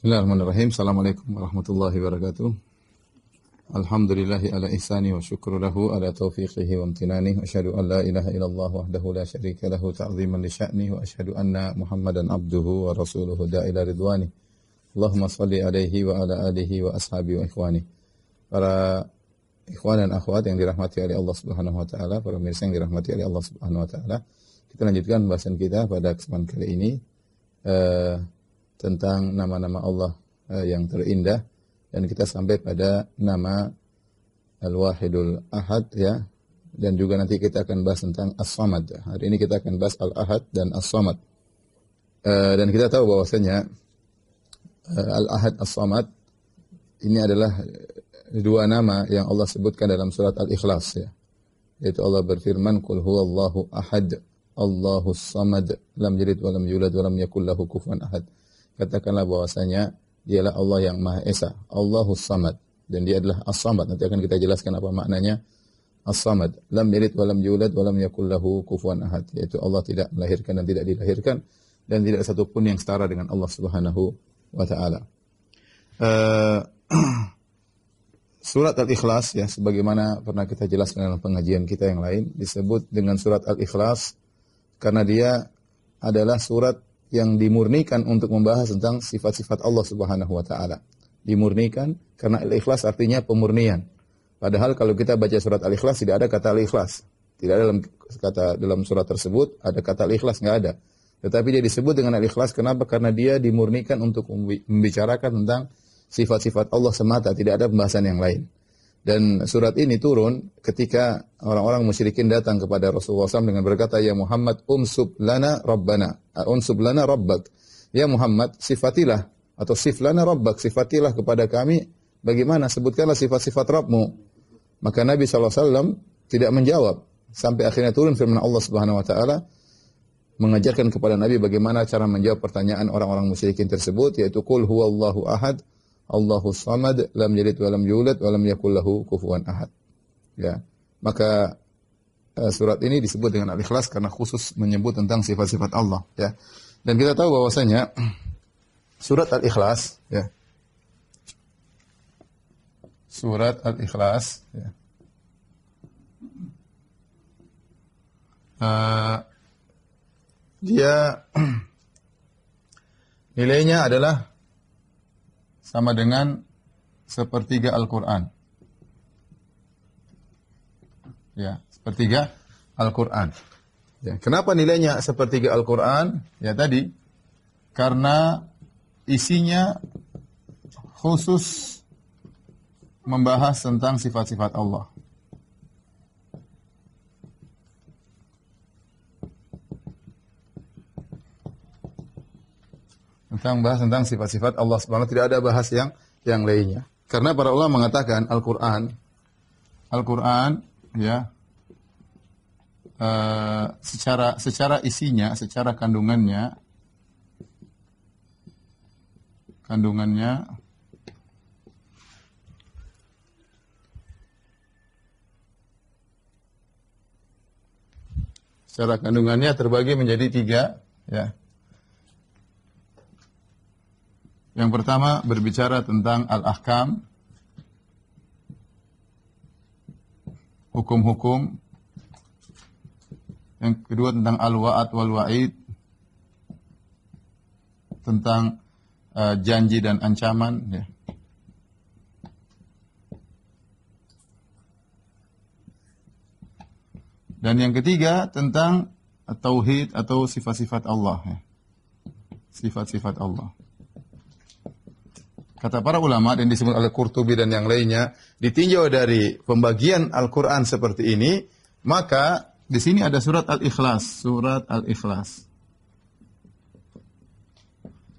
Bismillahirrahmanirrahim. Assalamualaikum warahmatullahi wabarakatuh. Alhamdulillahi ala ihsani wa syukru lahu ala taufiqihi wa amtinani. Asyhadu an la ilaha illallah wahdahu la syarika lahu ta'ziman li sya'ni wa asyhadu anna Muhammadan abduhu wa rasuluhu da'ila ridwani. Allahumma salli alaihi wa ala alihi wa ashabi wa ikhwani. Para ikhwan dan akhwat yang dirahmati oleh Allah Subhanahu wa taala, para mirsa yang dirahmati oleh Allah Subhanahu wa taala. Kita lanjutkan bahasan kita pada kesempatan kali ini. Uh, tentang nama-nama Allah eh, yang terindah dan kita sampai pada nama Al-Wahidul Ahad ya dan juga nanti kita akan bahas tentang As-Samad. Ya. Hari ini kita akan bahas Al-Ahad dan As-Samad. Eh, dan kita tahu bahwasanya eh, Al-Ahad As-Samad ini adalah dua nama yang Allah sebutkan dalam surat Al-Ikhlas ya. Yaitu Allah berfirman qul huwallahu ahad Allahus samad lam yalid walam yulad walam yakul lahu kufuwan ahad katakanlah bahwasanya dialah Allah yang Maha Esa, Allahus Samad dan dia adalah As-Samad. Nanti akan kita jelaskan apa maknanya As-Samad. Lam yalid wa lam yulad wa lam yakul lahu kufuwan ahad, yaitu Allah tidak melahirkan dan tidak dilahirkan dan tidak satu pun yang setara dengan Allah Subhanahu wa taala. Uh, surat Al-Ikhlas ya sebagaimana pernah kita jelaskan dalam pengajian kita yang lain disebut dengan surat Al-Ikhlas karena dia adalah surat yang dimurnikan untuk membahas tentang sifat-sifat Allah Subhanahu wa taala. Dimurnikan karena al-ikhlas artinya pemurnian. Padahal kalau kita baca surat al-ikhlas tidak ada kata al-ikhlas. Tidak ada dalam kata dalam surat tersebut ada kata al-ikhlas nggak ada. Tetapi dia disebut dengan al-ikhlas kenapa? Karena dia dimurnikan untuk membicarakan tentang sifat-sifat Allah semata, tidak ada pembahasan yang lain. Dan surat ini turun ketika orang-orang musyrikin datang kepada Rasulullah SAW dengan berkata, Ya Muhammad, unsub lana rabbana, ah, unsub lana rabbak. Ya Muhammad, sifatilah, atau siflana rabbak, sifatilah kepada kami, bagaimana, sebutkanlah sifat-sifat Rabbmu. Maka Nabi SAW tidak menjawab. Sampai akhirnya turun firman Allah Subhanahu Wa Taala mengajarkan kepada Nabi bagaimana cara menjawab pertanyaan orang-orang musyrikin tersebut, yaitu, Kul Allahu ahad, Allahu samad lam yalid wa lam yulad wa lam yakul lahu kufuwan ahad. Ya. Maka eh, surat ini disebut dengan Al-Ikhlas karena khusus menyebut tentang sifat-sifat Allah, ya. Dan kita tahu bahwasanya surat Al-Ikhlas, ya. Surat Al-Ikhlas, ya. Uh, dia nilainya adalah sama dengan sepertiga Al-Quran. Ya, sepertiga Al-Quran. Ya, kenapa nilainya sepertiga Al-Quran? Ya tadi, karena isinya khusus membahas tentang sifat-sifat Allah. Kita membahas tentang sifat-sifat Allah Subhanahu tidak ada bahas yang yang lainnya. Karena para ulama mengatakan Al-Qur'an Al-Qur'an ya uh, secara secara isinya, secara kandungannya kandungannya secara kandungannya terbagi menjadi tiga ya Yang pertama berbicara tentang al-ahkam, hukum-hukum. Yang kedua tentang al-wa'at wal-wa'id, tentang uh, janji dan ancaman. Ya. Dan yang ketiga tentang tauhid atau sifat-sifat Allah. Ya. Sifat-sifat Allah. Kata para ulama dan disebut oleh qurtubi dan yang lainnya, ditinjau dari pembagian Al-Qur'an seperti ini, maka di sini ada surat Al-Ikhlas, surat Al-Ikhlas.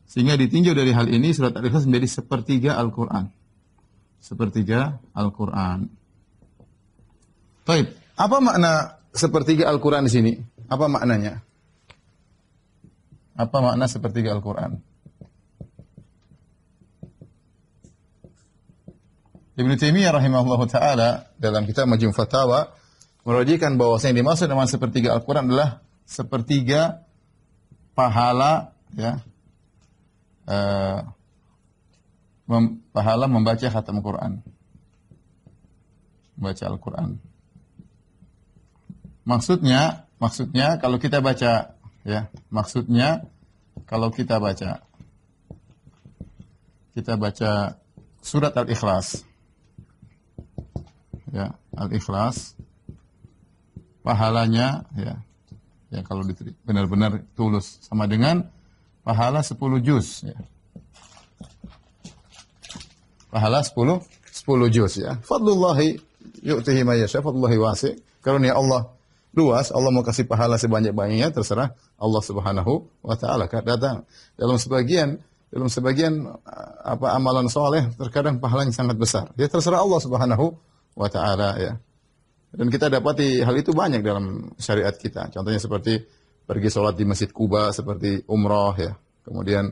Sehingga ditinjau dari hal ini surat Al-Ikhlas menjadi sepertiga Al-Qur'an. Sepertiga Al-Qur'an. Baik, apa makna sepertiga Al-Qur'an di sini? Apa maknanya? Apa makna sepertiga Al-Qur'an? Ibnu Taimiyah rahimahullahu taala dalam kitab Majmu' Fatawa merujukkan bahwa yang dimaksud dengan sepertiga Al-Qur'an adalah sepertiga pahala ya uh, pahala membaca khatam Quran membaca Al-Qur'an maksudnya maksudnya kalau kita baca ya maksudnya kalau kita baca kita baca surat Al-Ikhlas ya al-ikhlas pahalanya ya ya kalau benar-benar tulus sama dengan pahala 10 juz ya. Pahala 10 10 juz ya. Fadlullahi yu'tihi may yasha, fadlullahi wasi. Karunia Allah luas, Allah mau kasih pahala sebanyak-banyaknya terserah Allah Subhanahu wa taala. Kadang dalam sebagian dalam sebagian apa amalan soleh terkadang pahalanya sangat besar. Ya terserah Allah Subhanahu wa taala ya. Dan kita dapati hal itu banyak dalam syariat kita. Contohnya seperti pergi sholat di Masjid Kuba seperti umroh ya. Kemudian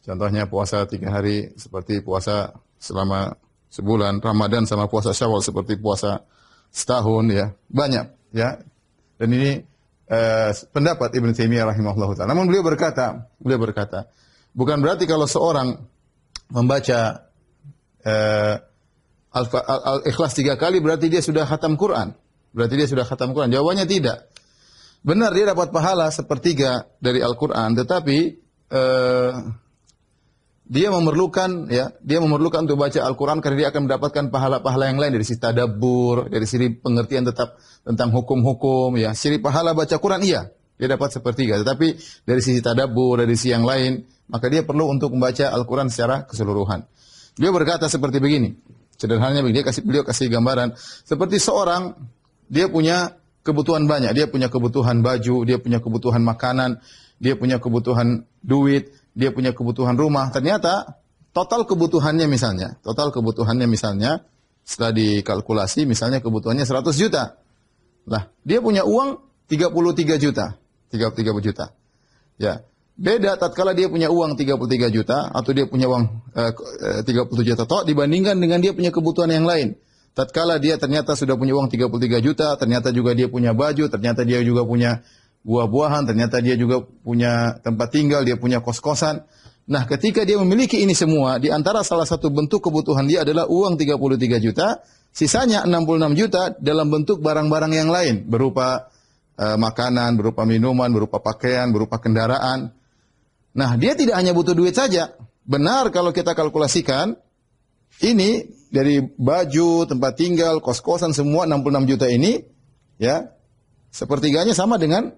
contohnya puasa tiga hari seperti puasa selama sebulan. Ramadan sama puasa syawal seperti puasa setahun ya. Banyak ya. Dan ini eh, pendapat Ibn Taimiyah rahimahullah ta'ala. Namun beliau berkata, beliau berkata, bukan berarti kalau seorang membaca eh, Al-Ikhlas tiga kali berarti dia sudah khatam Quran. Berarti dia sudah khatam Quran. Jawabannya tidak. Benar dia dapat pahala sepertiga dari Al-Quran, tetapi eh, dia memerlukan ya, dia memerlukan untuk baca Al-Quran karena dia akan mendapatkan pahala-pahala yang lain dari sisi tadabbur, dari sisi pengertian tetap tentang hukum-hukum ya. Sisi pahala baca Quran iya, dia dapat sepertiga, tetapi dari sisi tadabbur, dari sisi yang lain, maka dia perlu untuk membaca Al-Quran secara keseluruhan. Dia berkata seperti begini, Sederhananya dia kasih beliau kasih gambaran seperti seorang dia punya kebutuhan banyak, dia punya kebutuhan baju, dia punya kebutuhan makanan, dia punya kebutuhan duit, dia punya kebutuhan rumah. Ternyata total kebutuhannya misalnya, total kebutuhannya misalnya setelah dikalkulasi misalnya kebutuhannya 100 juta. Lah, dia punya uang 33 juta, 33 juta. Ya. Beda tatkala dia punya uang 33 juta atau dia punya uang e, eh, 30 eh, juta tok dibandingkan dengan dia punya kebutuhan yang lain. Tatkala dia ternyata sudah punya uang 33 juta, ternyata juga dia punya baju, ternyata dia juga punya buah-buahan, ternyata dia juga punya tempat tinggal, dia punya kos-kosan. Nah, ketika dia memiliki ini semua, di antara salah satu bentuk kebutuhan dia adalah uang 33 juta, sisanya 66 juta dalam bentuk barang-barang yang lain berupa eh, makanan, berupa minuman, berupa pakaian, berupa kendaraan, Nah, dia tidak hanya butuh duit saja. Benar kalau kita kalkulasikan, ini dari baju, tempat tinggal, kos-kosan semua 66 juta ini, ya, sepertiganya sama dengan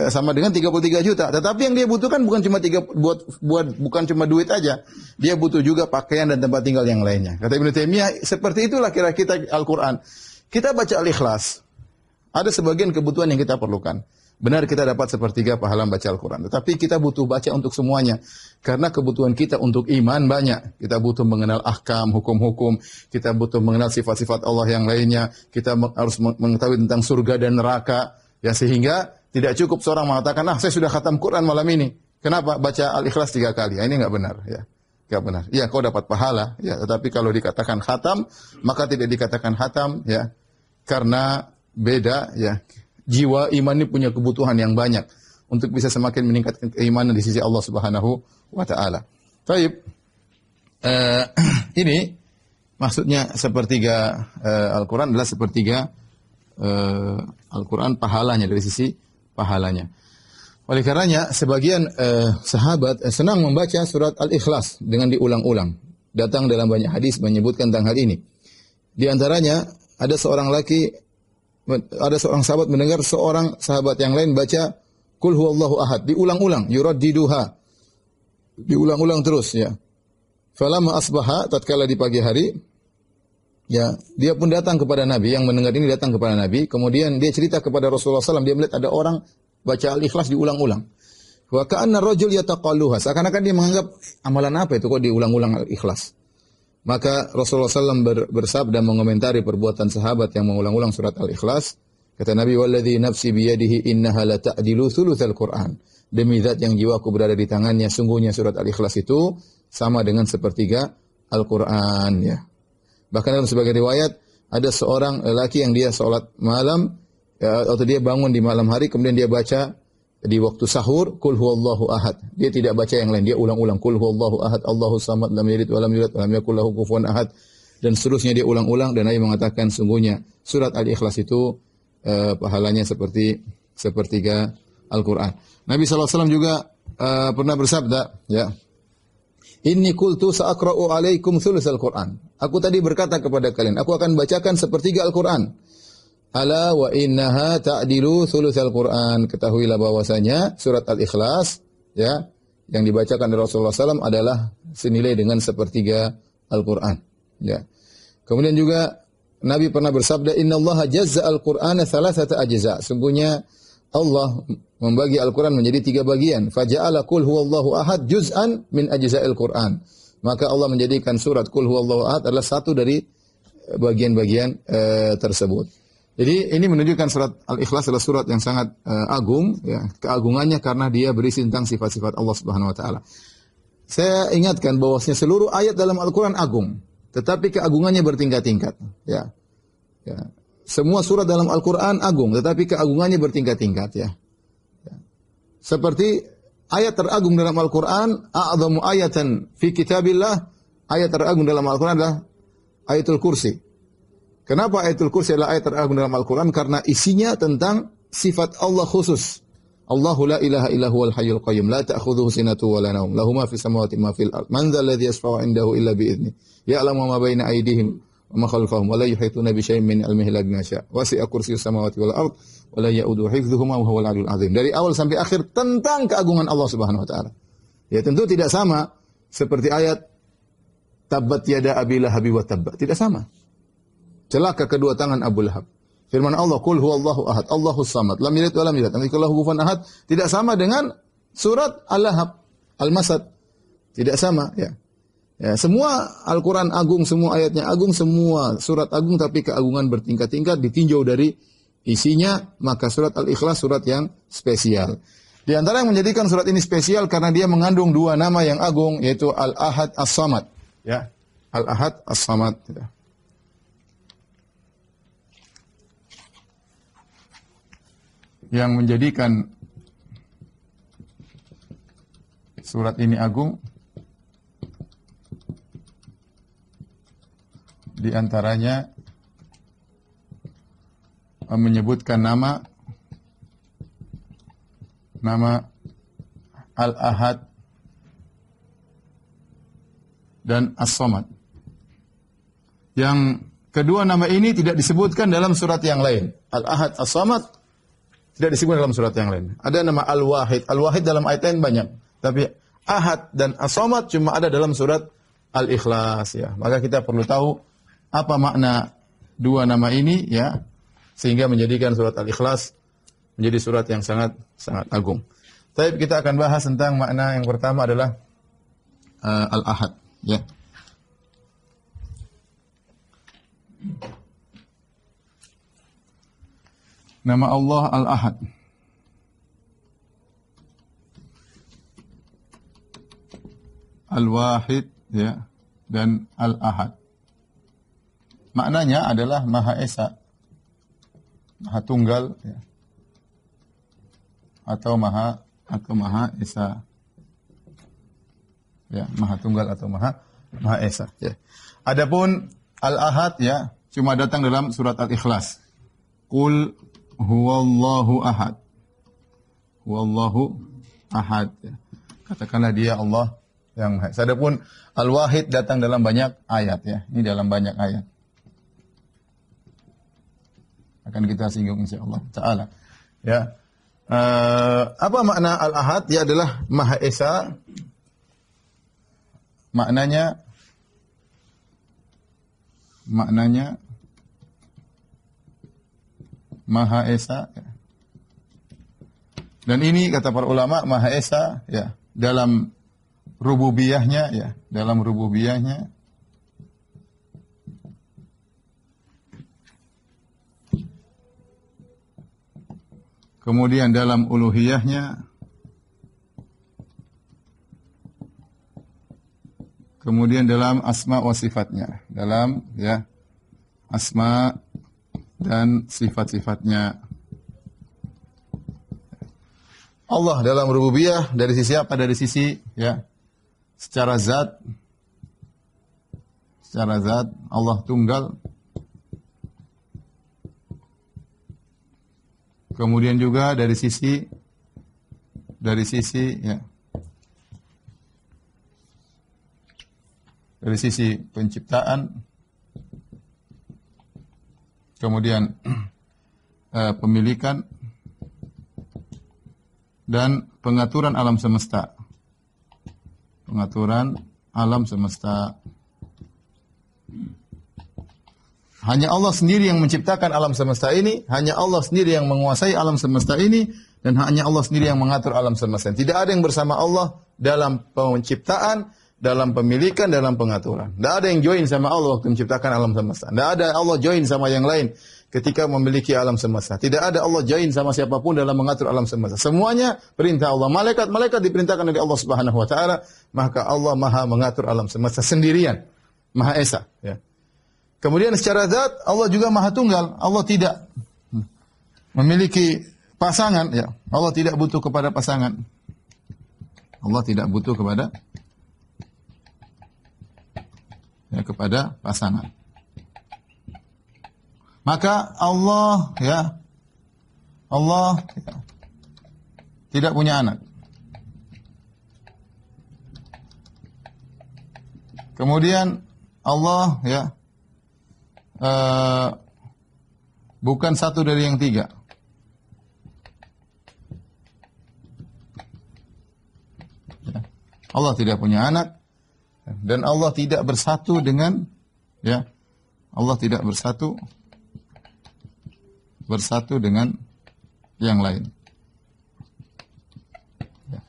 eh, sama dengan 33 juta. Tetapi yang dia butuhkan bukan cuma tiga buat buat bukan cuma duit aja. Dia butuh juga pakaian dan tempat tinggal yang lainnya. Kata Ibnu Taimiyah, seperti itulah kira kira Al-Qur'an. Kita baca Al-Ikhlas. Ada sebagian kebutuhan yang kita perlukan. Benar kita dapat sepertiga pahala baca Al-Quran. Tetapi kita butuh baca untuk semuanya. Karena kebutuhan kita untuk iman banyak. Kita butuh mengenal ahkam, hukum-hukum. Kita butuh mengenal sifat-sifat Allah yang lainnya. Kita harus mengetahui tentang surga dan neraka. Ya sehingga tidak cukup seorang mengatakan, ah saya sudah khatam Quran malam ini. Kenapa? Baca Al-Ikhlas tiga kali. Ya, ini nggak benar. Ya. Gak benar. Ya, kau dapat pahala. Ya, tetapi kalau dikatakan khatam, maka tidak dikatakan khatam. Ya, karena beda. Ya, jiwa iman ini punya kebutuhan yang banyak untuk bisa semakin meningkatkan keimanan di sisi Allah Subhanahu wa taala. Baik. Uh, eh, ini maksudnya sepertiga uh, Al-Qur'an adalah sepertiga uh, Al-Qur'an pahalanya dari sisi pahalanya. Oleh karenanya sebagian uh, sahabat uh, senang membaca surat Al-Ikhlas dengan diulang-ulang. Datang dalam banyak hadis menyebutkan tentang hal ini. Di antaranya ada seorang laki ada seorang sahabat mendengar seorang sahabat yang lain baca kul huwallahu ahad diulang-ulang yuraddiduha diulang-ulang terus ya falam asbaha tatkala di pagi hari ya dia pun datang kepada nabi yang mendengar ini datang kepada nabi kemudian dia cerita kepada Rasulullah SAW dia melihat ada orang baca al-ikhlas diulang-ulang wa ka'anna rajul yataqalluha seakan-akan dia menganggap amalan apa itu kok diulang-ulang al-ikhlas maka Rasulullah SAW ber, bersabda mengomentari perbuatan sahabat yang mengulang-ulang surat Al-Ikhlas. Kata Nabi, Walladhi nafsi biyadihi innaha la ta'dilu al Qur'an." Demi zat yang jiwaku berada di tangannya, sungguhnya surat Al-Ikhlas itu sama dengan sepertiga Al-Qur'an ya. Bahkan dalam sebagai riwayat ada seorang lelaki yang dia sholat malam ya, atau dia bangun di malam hari kemudian dia baca di waktu sahur kul huwallahu ahad. Dia tidak baca yang lain, dia ulang-ulang kul huwallahu ahad, Allahu samad, lam yalid wa yulad, wa yakul lahu kufuwan ahad dan seterusnya dia ulang-ulang dan Nabi mengatakan sungguhnya surat Al-Ikhlas itu uh, pahalanya seperti sepertiga Al-Qur'an. Nabi SAW juga uh, pernah bersabda, ya. Inni qultu sa'qra'u alaikum thulutsal Qur'an. Aku tadi berkata kepada kalian, aku akan bacakan sepertiga Al-Qur'an. Ala wa innaha ta'dilu thulutsal Qur'an. Ketahuilah bahwasanya surat Al-Ikhlas ya yang dibacakan oleh Rasulullah SAW adalah senilai dengan sepertiga Al-Qur'an. Ya. Kemudian juga Nabi pernah bersabda innallaha jazza al quran thalathata ajza. Sungguhnya Allah membagi Al-Qur'an menjadi tiga bagian. Faja'ala qul huwallahu ahad juz'an min ajza'il Qur'an. Maka Allah menjadikan surat qul huwallahu ahad adalah satu dari bagian-bagian e, tersebut. Jadi ini menunjukkan surat Al-Ikhlas adalah surat yang sangat uh, agung ya, keagungannya karena dia berisi tentang sifat-sifat Allah Subhanahu wa taala. Saya ingatkan bahwasanya seluruh ayat dalam Al-Qur'an agung, tetapi keagungannya bertingkat-tingkat ya. ya. Semua surat dalam Al-Qur'an agung, tetapi keagungannya bertingkat-tingkat ya. ya. Seperti ayat teragung dalam Al-Qur'an, a'dhamu ayatan fi kitabillah, ayat teragung dalam Al-Qur'an adalah ayatul kursi. Kenapa ayatul kursi adalah ayat teragung dalam Al-Quran? Karena isinya tentang sifat Allah khusus. Allahu la ilaha illa huwal hayyul qayyum la ta'khuduhu sinatu wa la nawm lahu ma samawati ma fil ard man dhal ladhi yashfa'u 'indahu illa bi ya'lamu ma baina aydihim wa ma khalfahum wa la yuhituna bi syai'in min ilmihi wasi bima syaa wasi'a kursiyyus samawati wal ard wa la ya'uduhu hifdhuhuma wa huwal alul 'adzim dari awal sampai akhir tentang keagungan Allah Subhanahu wa taala ya tentu tidak sama seperti ayat tabbat yada abi lahabi wa tidak sama Celaka kedua tangan Abu Lahab. Firman Allah, "Qul huwallahu ahad, Allahu samad, lam yalid walam yulad, lam yakul lahu kufuwan ahad." Tidak sama dengan surat Al-Lahab, Al-Masad. Tidak sama, ya. Ya, semua Al-Quran agung, semua ayatnya agung, semua surat agung, tapi keagungan bertingkat-tingkat ditinjau dari isinya, maka surat Al-Ikhlas surat yang spesial. Di antara yang menjadikan surat ini spesial karena dia mengandung dua nama yang agung, yaitu Al-Ahad As-Samad. Ya, Al-Ahad As-Samad. Ya. yang menjadikan surat ini agung di antaranya eh, menyebutkan nama nama Al-Ahad dan As-Samad. Yang kedua nama ini tidak disebutkan dalam surat yang lain. Al-Ahad As-Samad tidak disebut dalam surat yang lain. Ada nama Al-Wahid. Al-Wahid dalam ayat lain banyak. Tapi Ahad dan Asomat cuma ada dalam surat Al-Ikhlas ya. Maka kita perlu tahu apa makna dua nama ini ya sehingga menjadikan surat Al-Ikhlas menjadi surat yang sangat sangat agung. Tapi kita akan bahas tentang makna yang pertama adalah uh, Al-Ahad ya. Nama Allah Al-Ahad. Al-Wahid ya dan Al-Ahad. Maknanya adalah Maha Esa. Maha Tunggal ya. Atau Maha atau Maha Esa. Ya, Maha Tunggal atau Maha Maha Esa ya. Adapun Al-Ahad ya cuma datang dalam surat Al-Ikhlas. Kul huwallahu ahad. Huwallahu ahad. Katakanlah dia Allah yang Maha Esa. Adapun al-wahid datang dalam banyak ayat ya. Ini dalam banyak ayat. Akan kita singgung Allah. taala. Ya. Uh, apa makna al-ahad? Dia adalah Maha Esa. Maknanya maknanya Maha Esa. Ya. Dan ini kata para ulama Maha Esa ya dalam rububiyahnya ya dalam rububiyahnya kemudian dalam uluhiyahnya kemudian dalam asma wa sifatnya dalam ya asma dan sifat-sifatnya. Allah dalam rububiyah dari sisi apa? Dari sisi ya secara zat secara zat Allah tunggal Kemudian juga dari sisi dari sisi ya. Dari sisi penciptaan kemudian uh, pemilikan dan pengaturan alam semesta. Pengaturan alam semesta. Hanya Allah sendiri yang menciptakan alam semesta ini, hanya Allah sendiri yang menguasai alam semesta ini, dan hanya Allah sendiri yang mengatur alam semesta. Tidak ada yang bersama Allah dalam penciptaan, dalam pemilikan, dalam pengaturan. Tidak ada yang join sama Allah waktu menciptakan alam semesta. Tidak ada Allah join sama yang lain ketika memiliki alam semesta. Tidak ada Allah join sama siapapun dalam mengatur alam semesta. Semuanya perintah Allah. Malaikat-malaikat diperintahkan dari Allah Subhanahu wa taala, maka Allah Maha mengatur alam semesta sendirian. Maha Esa, ya. Kemudian secara zat Allah juga Maha Tunggal. Allah tidak memiliki pasangan, ya. Allah tidak butuh kepada pasangan. Allah tidak butuh kepada ya, kepada pasangan. Maka Allah ya Allah ya, tidak punya anak. Kemudian Allah ya uh, bukan satu dari yang tiga. Ya. Allah tidak punya anak, dan Allah tidak bersatu dengan ya Allah tidak bersatu bersatu dengan yang lain. Ya.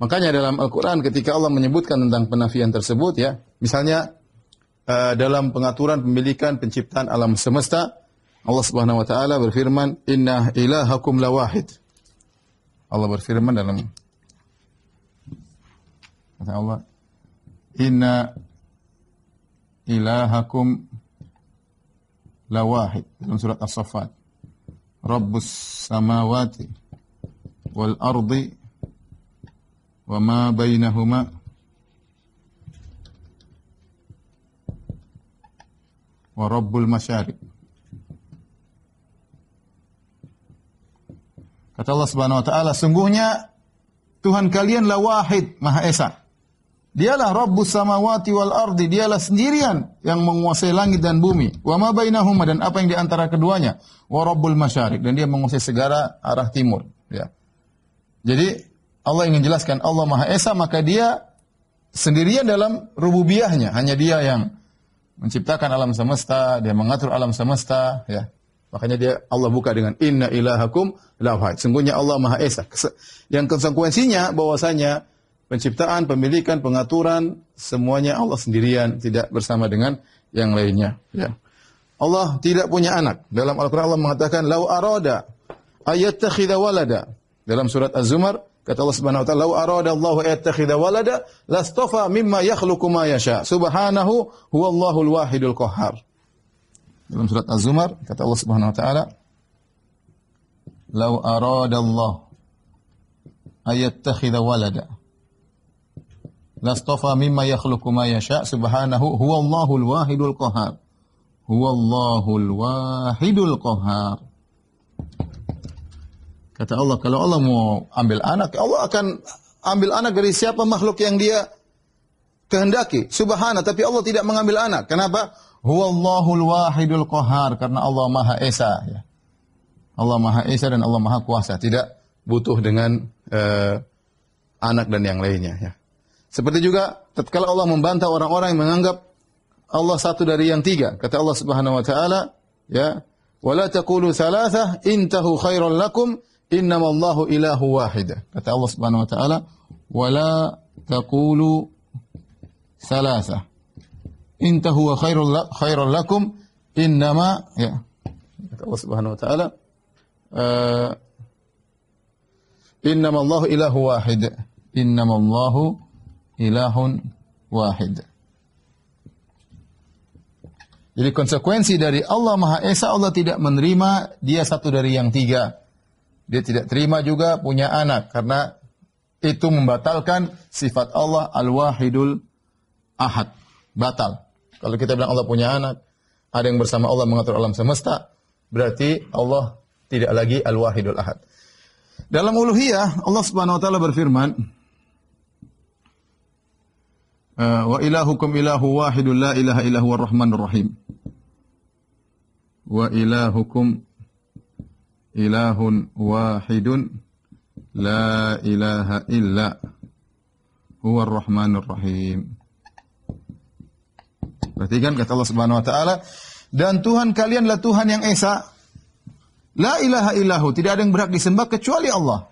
Makanya dalam Al-Quran ketika Allah menyebutkan tentang penafian tersebut ya, misalnya uh, dalam pengaturan pemilikan penciptaan alam semesta, Allah Subhanahu wa taala berfirman, "Inna ilahakum lawahid." Allah berfirman dalam kata Allah, inna ilahakum lawahid dalam surat As-Saffat. Rabbus samawati wal ardi wa ma bainahuma wa rabbul masyariq. Kata Allah Subhanahu wa taala, sungguhnya Tuhan kalianlah wahid, Maha Esa. Dialah Rabbus samawati wal ardi, dialah sendirian yang menguasai langit dan bumi. Wa ma bainahuma dan apa yang di antara keduanya. Wa Rabbul masyariq dan dia menguasai segala arah timur, ya. Jadi Allah ingin jelaskan Allah Maha Esa maka dia sendirian dalam rububiahnya, hanya dia yang menciptakan alam semesta, dia mengatur alam semesta, ya. Makanya dia Allah buka dengan inna ilahakum la Sungguhnya Allah Maha Esa. Yang konsekuensinya bahwasanya penciptaan, pemilikan, pengaturan, semuanya Allah sendirian, tidak bersama dengan yang lainnya. Ya. Allah tidak punya anak. Dalam Al-Quran Allah mengatakan, Lau arada ayat walada. Dalam surat Az-Zumar, kata Allah Subhanahu wa taala, "Lau arada Allah ayat ayattakhidha walada, lastafa mimma yakhluqu ma yasha. Subhanahu Allahul wahidul qahar. Dalam surat Az-Zumar, kata Allah Subhanahu wa taala, "Lau arada Allah ayat walada." lastafa mimma yakhluqu ma yasha subhanahu Allahul wahidul qahar Allahul wahidul qahar kata Allah kalau Allah mau ambil anak Allah akan ambil anak dari siapa makhluk yang dia kehendaki subhana tapi Allah tidak mengambil anak kenapa Allahul wahidul qahar karena Allah maha esa ya Allah maha esa dan Allah maha kuasa tidak butuh dengan uh, anak dan yang lainnya ya Seperti juga tatkala Allah membantah orang-orang yang menganggap Allah satu dari yang tiga. Kata Allah Subhanahu wa taala, ya, "Wa la taqulu thalathah intahu khairul lakum, innama Allahu ilahu wahid." Kata Allah Subhanahu wa taala, "Wa la taqulu thalathah intahu khairul khairul lakum, innama ya." Kata Allah Subhanahu wa taala, uh, eh, "Innama Allahu ilahu wahid." Innama Allahu ilahun wahid. Jadi konsekuensi dari Allah Maha Esa, Allah tidak menerima dia satu dari yang tiga. Dia tidak terima juga punya anak karena itu membatalkan sifat Allah Al-Wahidul Ahad. Batal. Kalau kita bilang Allah punya anak, ada yang bersama Allah mengatur alam semesta, berarti Allah tidak lagi Al-Wahidul Ahad. Dalam uluhiyah Allah Subhanahu wa taala berfirman, Eh, wa ilahukum ilahu wahidun la ilaha illahu rahmanur rahim. Wa ilahukum ilahun wahidun la ilaha illa huwa rahmanur rahim. kan kata Allah Subhanahu wa taala, dan Tuhan kalianlah Tuhan yang esa. La ilaha illahu, tidak ada yang berhak disembah kecuali Allah.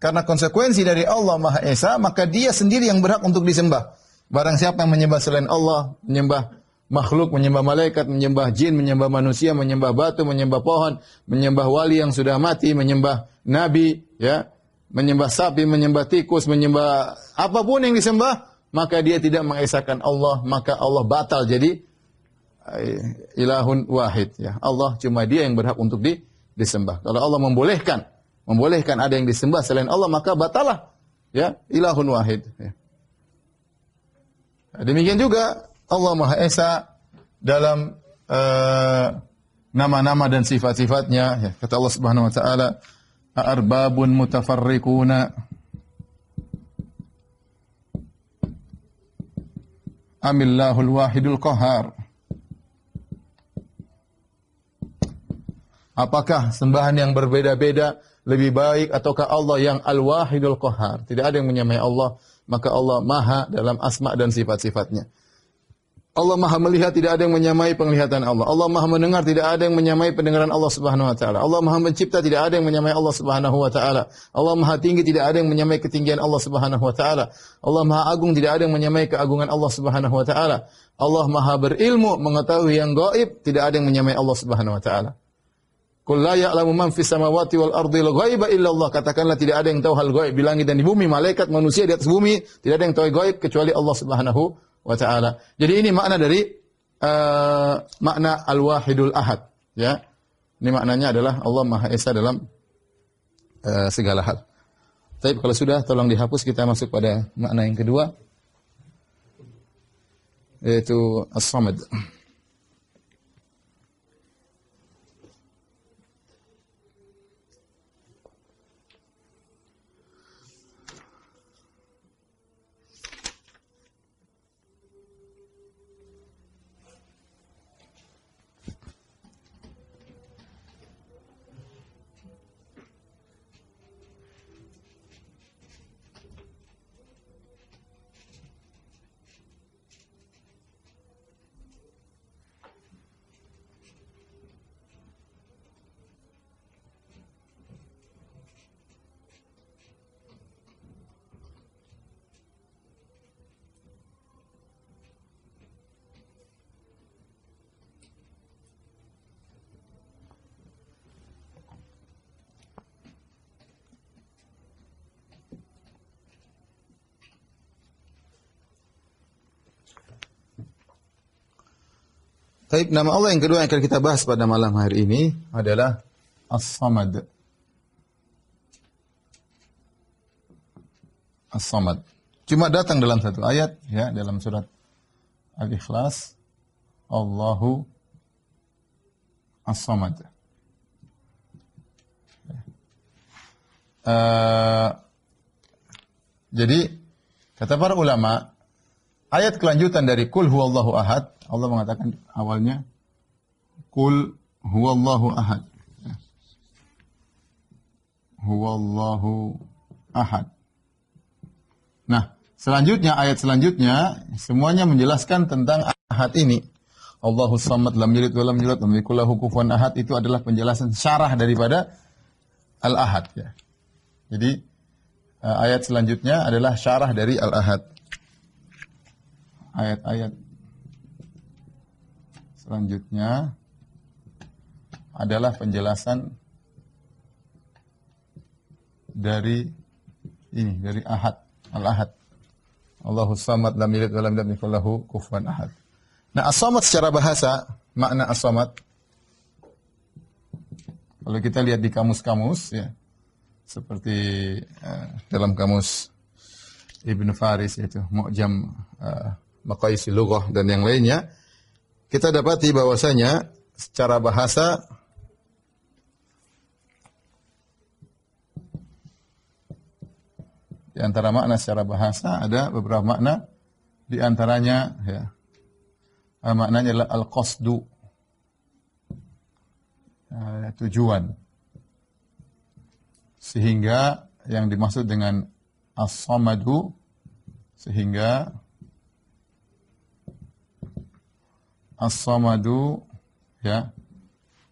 Karena konsekuensi dari Allah Maha Esa, maka dia sendiri yang berhak untuk disembah. Barang siapa yang menyembah selain Allah, menyembah makhluk, menyembah malaikat, menyembah jin, menyembah manusia, menyembah batu, menyembah pohon, menyembah wali yang sudah mati, menyembah nabi, ya, menyembah sapi, menyembah tikus, menyembah apapun yang disembah, maka dia tidak mengesahkan Allah, maka Allah batal jadi eh, ilahun wahid ya. Allah cuma dia yang berhak untuk di, disembah. Kalau Allah membolehkan, membolehkan ada yang disembah selain Allah, maka batalah ya ilahun wahid ya. Demikian juga Allah Maha Esa dalam eh, nama-nama uh, dan sifat-sifatnya. Ya, kata Allah Subhanahu Wa Taala, "Arbabun mutafarriquna. amillahul wahidul qahar." Apakah sembahan yang berbeda-beda lebih baik ataukah Allah yang al-wahidul qahar? Tidak ada yang menyamai Allah maka Allah maha dalam asma dan sifat-sifatnya. Allah maha melihat, tidak ada yang menyamai penglihatan Allah. Allah maha mendengar, tidak ada yang menyamai pendengaran Allah subhanahu wa ta'ala. Allah maha mencipta, tidak ada yang menyamai Allah subhanahu wa ta'ala. Allah maha tinggi, tidak ada yang menyamai ketinggian Allah subhanahu wa ta'ala. Allah maha agung, tidak ada yang menyamai keagungan Allah subhanahu wa ta'ala. Allah maha berilmu, mengetahui yang gaib, tidak ada yang menyamai Allah subhanahu wa ta'ala. Qul la ya'lamu man fis samawati wal ardi al ghaiba illa Allah. Katakanlah tidak ada yang tahu hal gaib di langit dan di bumi, malaikat, manusia di atas bumi, tidak ada yang tahu gaib kecuali Allah Subhanahu wa taala. Jadi ini makna dari uh, makna al-wahidul ahad, ya. Ini maknanya adalah Allah Maha Esa dalam uh, segala hal. Tapi kalau sudah tolong dihapus kita masuk pada makna yang kedua yaitu as-samad. Tapi nama Allah yang kedua yang akan kita bahas pada malam hari ini adalah As-Samad. As-Samad. Cuma datang dalam satu ayat ya dalam surat Al-Ikhlas Allahu As-Samad. Uh, jadi kata para ulama Ayat kelanjutan dari kul huwallahu ahad, Allah mengatakan awalnya kul huwallahu ahad. Huwallahu ahad. Nah, selanjutnya ayat selanjutnya semuanya menjelaskan tentang ahad ini. Allahu samad lam yalid wa lam yulad wa kufuwan ahad itu adalah penjelasan syarah daripada al-ahad ya. Jadi eh, ayat selanjutnya adalah syarah dari al-ahad ayat-ayat selanjutnya adalah penjelasan dari ini dari ahad al-ahad Allahu samad lam yalid wa lam lahu wa kufuwan ahad Nah, as As-Samad secara bahasa makna as As-Samad kalau kita lihat di kamus-kamus ya seperti uh, dalam kamus Ibn Faris yaitu Mu'jam uh, maqaisi lughah dan yang lainnya, kita dapati bahwasanya secara bahasa di antara makna secara bahasa ada beberapa makna di antaranya ya eh, maknanya adalah al-qasdu eh, tujuan sehingga yang dimaksud dengan as-samadu sehingga as-samadu ya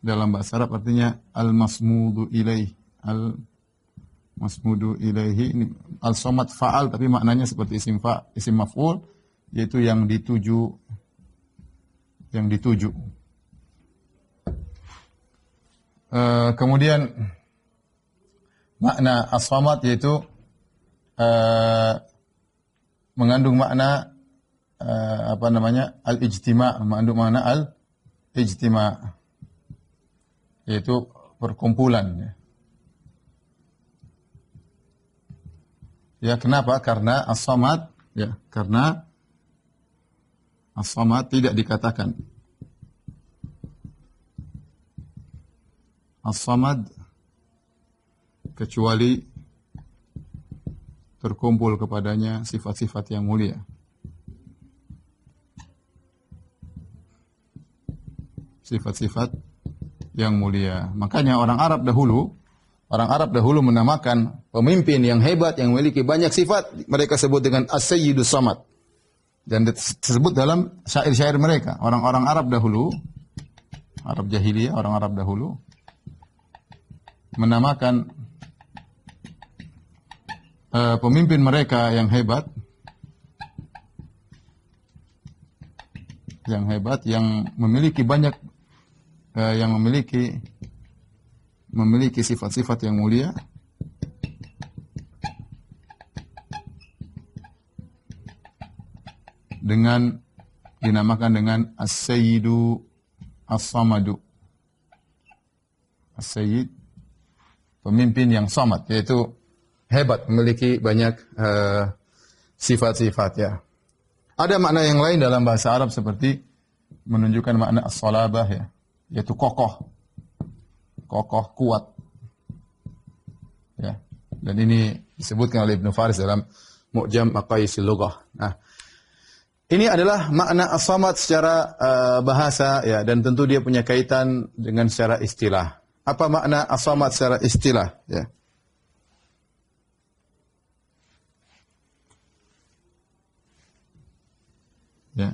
dalam bahasa Arab artinya al-masmudu ilaih al masmudu ilaihi ini al-samad fa'al tapi maknanya seperti isim fa isim maf'ul yaitu yang dituju yang dituju uh, kemudian makna as-samad yaitu uh, mengandung makna uh, apa namanya al-ijtima mengandung mana al-ijtima yaitu perkumpulan ya. ya kenapa karena as-samad ya karena as-samad tidak dikatakan as-samad kecuali terkumpul kepadanya sifat-sifat yang mulia sifat-sifat yang mulia. Makanya orang Arab dahulu, orang Arab dahulu menamakan pemimpin yang hebat yang memiliki banyak sifat mereka sebut dengan As-Sayyidus Samad. Dan disebut dalam syair-syair mereka, orang-orang Arab dahulu, Arab jahiliyah, orang Arab dahulu menamakan uh, pemimpin mereka yang hebat yang hebat yang memiliki banyak uh, yang memiliki memiliki sifat-sifat yang mulia dengan dinamakan dengan as-sayyidu as-samadu as-sayyid pemimpin yang somat yaitu hebat memiliki banyak eh, sifat-sifat uh, ya ada makna yang lain dalam bahasa Arab seperti menunjukkan makna as-salabah ya yaitu kokoh, kokoh kuat. Ya. Dan ini disebutkan oleh Ibn Faris dalam Mu'jam Aqaisil Lughah. Nah, ini adalah makna asamat secara uh, bahasa ya dan tentu dia punya kaitan dengan secara istilah. Apa makna asamat secara istilah ya? Ya.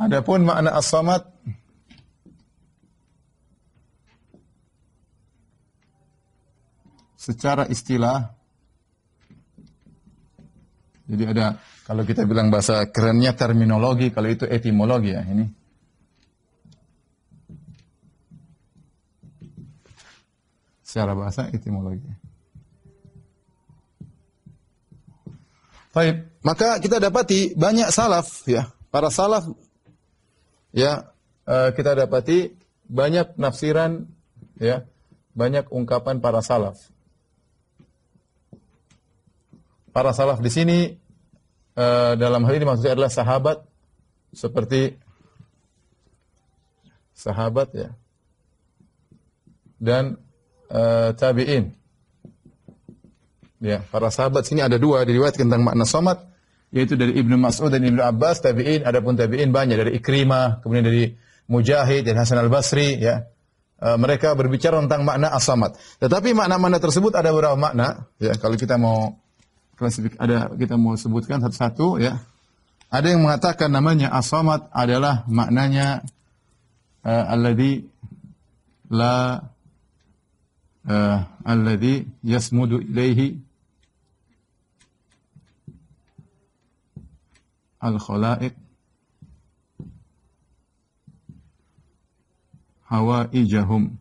Adapun makna asamat secara istilah jadi ada kalau kita bilang bahasa kerennya terminologi, kalau itu etimologi ya ini. Secara bahasa etimologi. Baik, maka kita dapati banyak salaf ya, para salaf ya eh, kita dapati banyak nafsiran ya, banyak ungkapan para salaf para salaf di sini uh, dalam hal ini maksudnya adalah sahabat seperti sahabat ya dan uh, tabiin ya para sahabat sini ada dua diriwayatkan tentang makna somat yaitu dari Ibnu Mas'ud dan Ibnu Abbas tabiin adapun tabiin banyak dari Ikrimah kemudian dari Mujahid dan Hasan Al Basri ya uh, mereka berbicara tentang makna asamat tetapi makna-makna tersebut ada beberapa makna ya kalau kita mau Klasifik ada kita mau sebutkan satu-satu ya. Ada yang mengatakan namanya asamat adalah maknanya uh, alladhi la uh, alladhi yasmudu ilaihi al-khalaiq hawaijahum.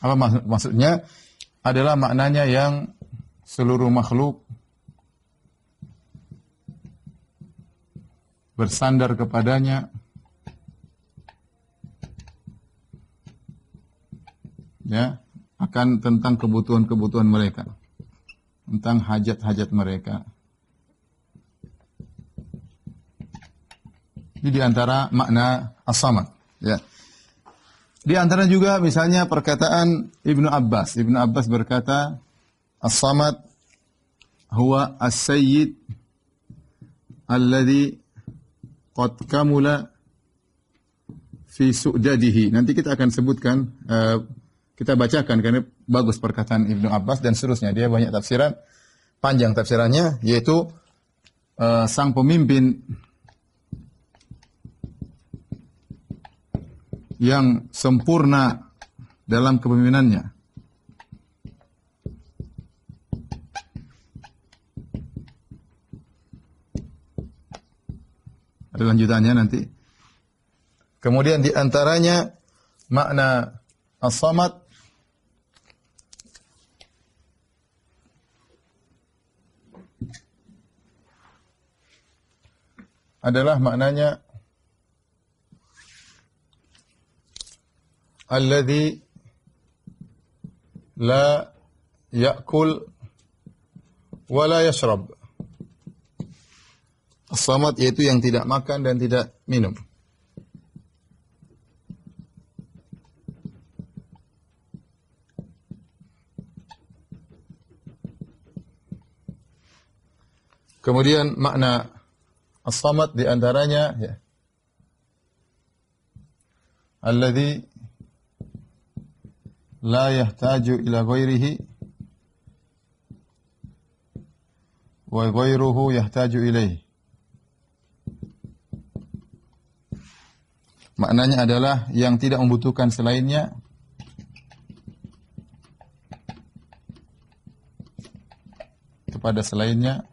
Apa maksudnya? Adalah maknanya yang seluruh makhluk bersandar kepadanya ya akan tentang kebutuhan-kebutuhan mereka tentang hajat-hajat mereka ini antara makna asamat ya di antara juga misalnya perkataan Ibnu Abbas Ibnu Abbas berkata As-Samad huwa as-sayyid alladhi qad kamula fi su'dadihi. Nanti kita akan sebutkan uh, kita bacakan karena bagus perkataan Ibnu Abbas dan seterusnya. Dia banyak tafsiran panjang tafsirannya yaitu uh, sang pemimpin yang sempurna dalam kepemimpinannya. Ada lanjutannya nanti. Kemudian di antaranya makna as-samad adalah maknanya alladhi la ya'kul wa la yashrab As-samad yaitu yang tidak makan dan tidak minum. Kemudian makna as-samad di antaranya ya. Alladhi la yahtaju ila ghairihi wa ghairuhu yahtaju ilaihi. Maknanya adalah yang tidak membutuhkan selainnya kepada selainnya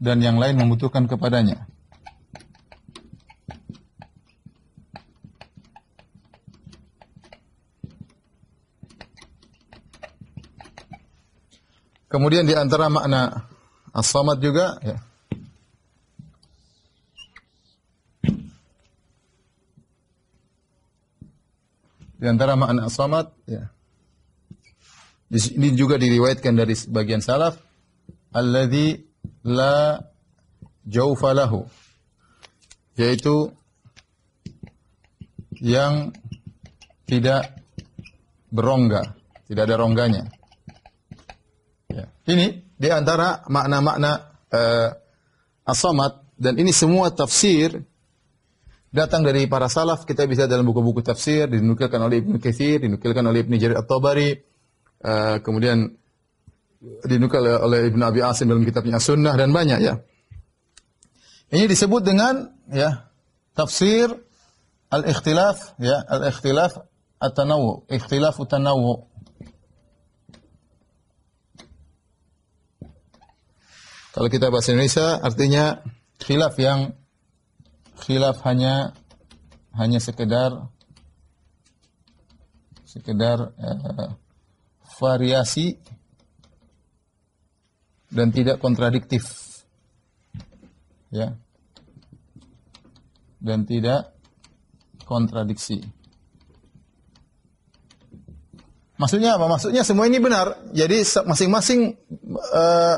dan yang lain membutuhkan kepadanya. Kemudian di antara makna as-samad juga ya. Di antara makna samad ya. Ini juga diriwayatkan dari sebagian salaf alladzi la jaufa yaitu yang tidak berongga, tidak ada rongganya. Ya. Ini di antara makna-makna uh, dan ini semua tafsir datang dari para salaf kita bisa dalam buku-buku tafsir dinukilkan oleh Ibnu Katsir, dinukilkan oleh Ibnu Jarir At-Tabari, uh, kemudian dinukil oleh Ibnu Abi Asim dalam kitabnya sunnah dan banyak ya. Ini disebut dengan ya tafsir al-ikhtilaf ya al-ikhtilaf at-tanawwu, ikhtilaf ya al ikhtilaf at tanawu ikhtilaf at tanawu Kalau kita bahasa Indonesia artinya khilaf yang khilaf hanya hanya sekedar sekedar uh, variasi dan tidak kontradiktif ya dan tidak kontradiksi maksudnya apa maksudnya semua ini benar jadi masing-masing eh,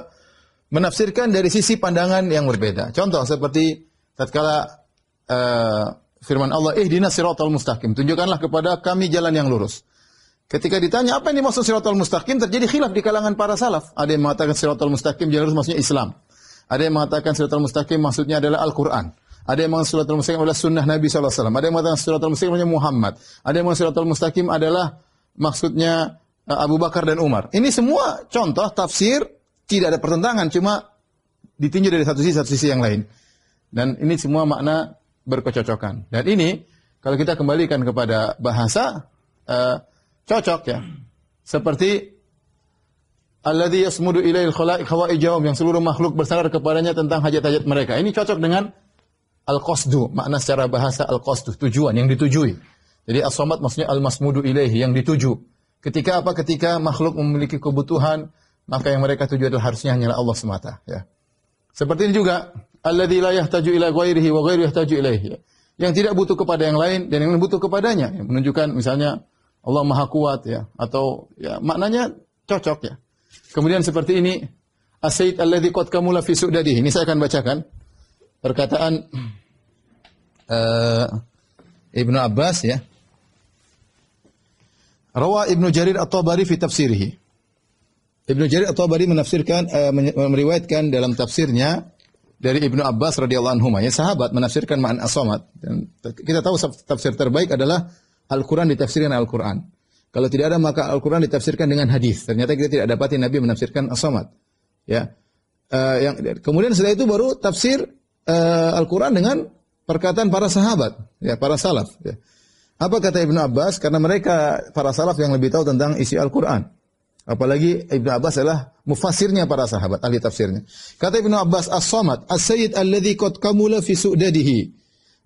menafsirkan dari sisi pandangan yang berbeda contoh seperti tatkala Eh, firman Allah, "Ihdina siratal mustaqim." Tunjukkanlah kepada kami jalan yang lurus. Ketika ditanya apa yang dimaksud siratal mustaqim, terjadi khilaf di kalangan para salaf. Ada yang mengatakan siratal mustaqim jalan lurus maksudnya Islam. Ada yang mengatakan siratal mustaqim maksudnya adalah Al-Qur'an. Ada yang mengatakan siratal mustaqim adalah sunnah Nabi SAW. Ada yang mengatakan siratal mustaqim maksudnya Muhammad. Ada yang mengatakan siratal mustaqim adalah maksudnya eh, Abu Bakar dan Umar. Ini semua contoh tafsir tidak ada pertentangan, cuma ditinjau dari satu sisi satu sisi yang lain. Dan ini semua makna berkecocokan. Dan ini kalau kita kembalikan kepada bahasa uh, cocok ya. Seperti alladzi yasmudu ilail khalaiq khawaijahum yang seluruh makhluk bersandar kepadanya tentang hajat-hajat mereka. Ini cocok dengan al-qasdu, makna secara bahasa al-qasdu, tujuan yang ditujui. Jadi as-samad maksudnya al-masmudu ilaihi yang dituju. Ketika apa? Ketika makhluk memiliki kebutuhan, maka yang mereka tuju adalah harusnya hanyalah Allah semata, ya. Seperti ini juga alladzi la yahtaju ila ghairihi wa ghairu yahtaju ilaihi. Ya. Yang tidak butuh kepada yang lain dan yang butuh kepadanya. Ya, menunjukkan misalnya Allah Maha Kuat ya atau ya maknanya cocok ya. Kemudian seperti ini asyid alladzi qad kamula fi su'dadihi. Ini saya akan bacakan perkataan uh, Ibnu Abbas ya. Rawa Ibnu Jarir At-Tabari fi tafsirihi. Ibnu Jarir At-Tabari menafsirkan uh, meriwayatkan dalam tafsirnya dari Ibnu Abbas radhiyallahu anhu, ya sahabat menafsirkan makna as-samad. Dan kita tahu tafsir terbaik adalah Al-Qur'an ditafsirkan Al-Qur'an. Kalau tidak ada maka Al-Qur'an ditafsirkan dengan hadis. Ternyata kita tidak dapati Nabi menafsirkan as-samad. Ya. Uh, yang kemudian setelah itu baru tafsir uh, Al-Qur'an dengan perkataan para sahabat, ya, para salaf, ya. Apa kata Ibnu Abbas? Karena mereka para salaf yang lebih tahu tentang isi Al-Qur'an. Apalagi Ibnu Abbas adalah mufasirnya para sahabat, ahli tafsirnya. Kata Ibn Abbas, As-Samad, As-Sayyid alladhi qad kamula fi su'dadihi.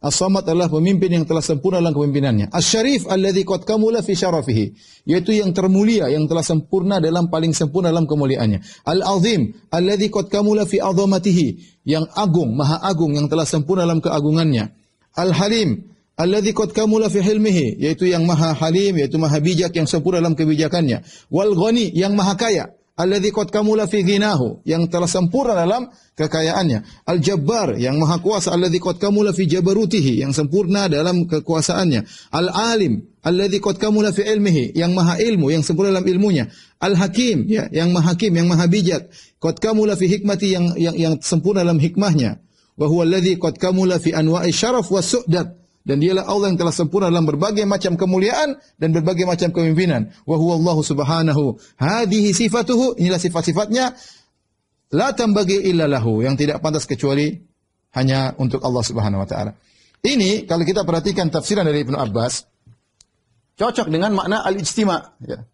As-Samad adalah pemimpin yang telah sempurna dalam kepemimpinannya. As-Syarif alladhi qad kamula fi syarafihi. Yaitu yang termulia, yang telah sempurna dalam paling sempurna dalam kemuliaannya. Al-Azim alladhi qad kamula fi azamatihi. Yang agung, maha agung, yang telah sempurna dalam keagungannya. Al-Halim alladhi qad kamula fi hilmihi. Yaitu yang maha halim, yaitu maha bijak, yang sempurna dalam kebijakannya. Wal-Ghani, yang maha kaya. alladzi qad kamula fi ghinahu yang telah sempurna dalam kekayaannya al jabbar yang maha kuasa alladzi qad kamula fi jabarutihi yang sempurna dalam kekuasaannya al alim alladzi qad kamula fi ilmihi yang maha ilmu yang sempurna dalam ilmunya al hakim ya yang maha hakim yang maha bijak qad kamula fi hikmati yang yang yang sempurna dalam hikmahnya wa huwa alladzi qad kamula fi anwa'i syaraf was su'dat dan dialah Allah yang telah sempurna dalam berbagai macam kemuliaan dan berbagai macam kepemimpinan. Wa huwa Allah subhanahu. Hadhihi sifatuhu, inilah sifat-sifatnya. La tambagi illa lahu, yang tidak pantas kecuali hanya untuk Allah subhanahu wa ta'ala. Ini kalau kita perhatikan tafsiran dari Ibnu Abbas, cocok dengan makna al-ijtima. Ya.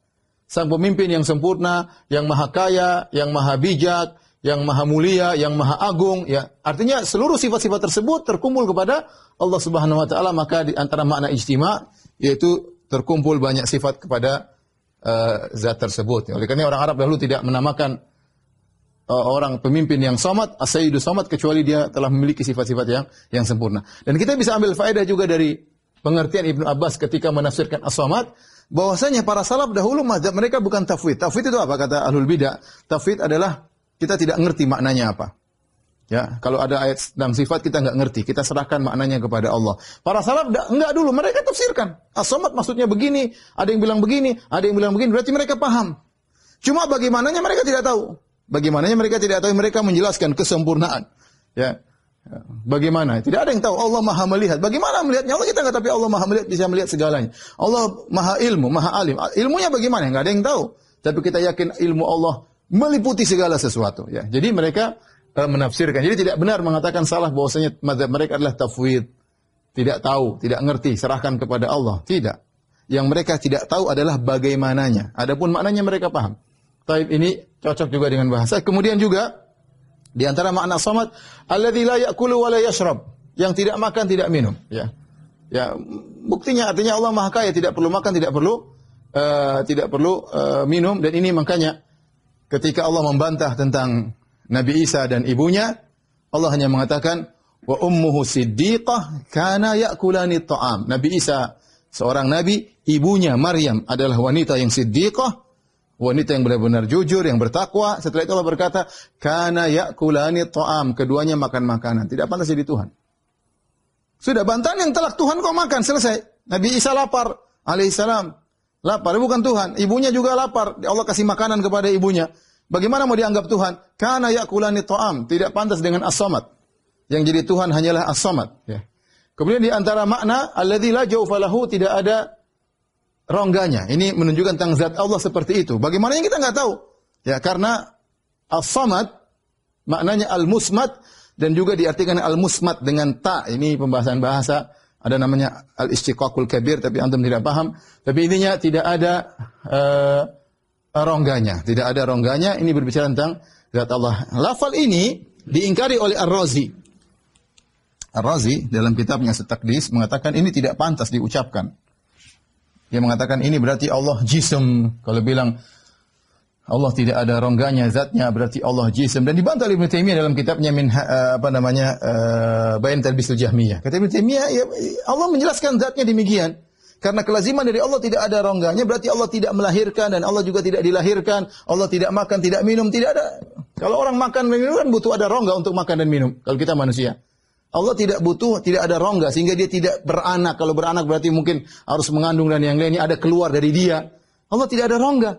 Sang pemimpin yang sempurna, yang maha kaya, yang maha bijak, yang maha mulia, yang maha agung, ya. Artinya seluruh sifat-sifat tersebut terkumpul kepada Allah Subhanahu wa taala, maka di antara makna ijtima yaitu terkumpul banyak sifat kepada uh, zat tersebut. Oleh karena orang Arab dahulu tidak menamakan uh, orang pemimpin yang somat asyidu somat kecuali dia telah memiliki sifat-sifat yang yang sempurna. Dan kita bisa ambil faedah juga dari pengertian Ibn Abbas ketika menafsirkan as-somat bahwasanya para salaf dahulu mereka bukan tafwid. Tafwid itu apa kata Ahlul Bidah? Tafwid adalah kita tidak ngerti maknanya apa. Ya, kalau ada ayat dan sifat kita nggak ngerti, kita serahkan maknanya kepada Allah. Para salaf nggak dulu, mereka tafsirkan. Asomat maksudnya begini, ada yang bilang begini, ada yang bilang begini, berarti mereka paham. Cuma bagaimananya mereka tidak tahu. Bagaimananya mereka tidak tahu, mereka menjelaskan kesempurnaan. Ya, ya. Bagaimana? Tidak ada yang tahu. Allah maha melihat. Bagaimana melihatnya? Allah kita nggak tapi Allah maha melihat bisa melihat segalanya. Allah maha ilmu, maha alim. Ilmunya bagaimana? Nggak ada yang tahu. Tapi kita yakin ilmu Allah meliputi segala sesuatu ya. Jadi mereka uh, menafsirkan. Jadi tidak benar mengatakan salah bahwasanya mazhab mereka adalah tafwid. Tidak tahu, tidak ngerti, serahkan kepada Allah. Tidak. Yang mereka tidak tahu adalah bagaimananya. Adapun maknanya mereka paham. Taib ini cocok juga dengan bahasa. Kemudian juga di antara makna samad alladzi la ya'kulu wa la yashrab, yang tidak makan tidak minum, ya. Ya, buktinya artinya Allah Maha Kaya tidak perlu makan, tidak perlu uh, tidak perlu uh, minum dan ini makanya ketika Allah membantah tentang Nabi Isa dan ibunya, Allah hanya mengatakan wa ummuhu siddiqah kana yakulani ta'am. Nabi Isa seorang nabi, ibunya Maryam adalah wanita yang siddiqah, wanita yang benar-benar jujur, yang bertakwa. Setelah itu Allah berkata, "Kana yakulani ta'am." Keduanya makan makanan. Tidak pantas jadi Tuhan. Sudah bantahan yang telah Tuhan kau makan, selesai. Nabi Isa lapar alaihissalam. Lapar, bukan Tuhan. Ibunya juga lapar. Allah kasih makanan kepada ibunya. Bagaimana mau dianggap Tuhan? Karena yakulani Toam Tidak pantas dengan as-samad. Yang jadi Tuhan hanyalah as Ya. Kemudian di antara makna, alladhi la jaufalahu tidak ada rongganya. Ini menunjukkan tentang zat Allah seperti itu. Bagaimana yang kita nggak tahu. Ya, karena as maknanya al-musmat, dan juga diartikan al-musmat dengan ta. Ini pembahasan bahasa ada namanya al-istiqaqul kabir tapi antum tidak paham. Tapi intinya tidak ada uh, rongganya, tidak ada rongganya. Ini berbicara tentang zat Allah. Lafal ini diingkari oleh Ar-Razi. Ar-Razi dalam kitabnya Setakdis mengatakan ini tidak pantas diucapkan. Dia mengatakan ini berarti Allah jism. Kalau bilang Allah tidak ada rongganya zatnya berarti Allah jisim dan dibantah Ibnu Taimiyah dalam kitabnya min uh, apa namanya uh, Bayan Talbisul Jahmiyah. Kata Ibnu Taimiyah ya, Allah menjelaskan zatnya demikian. Karena kelaziman dari Allah tidak ada rongganya berarti Allah tidak melahirkan dan Allah juga tidak dilahirkan. Allah tidak makan, tidak minum, tidak ada. Kalau orang makan dan minum kan butuh ada rongga untuk makan dan minum. Kalau kita manusia. Allah tidak butuh, tidak ada rongga sehingga dia tidak beranak. Kalau beranak berarti mungkin harus mengandung dan yang lainnya ada keluar dari dia. Allah tidak ada rongga.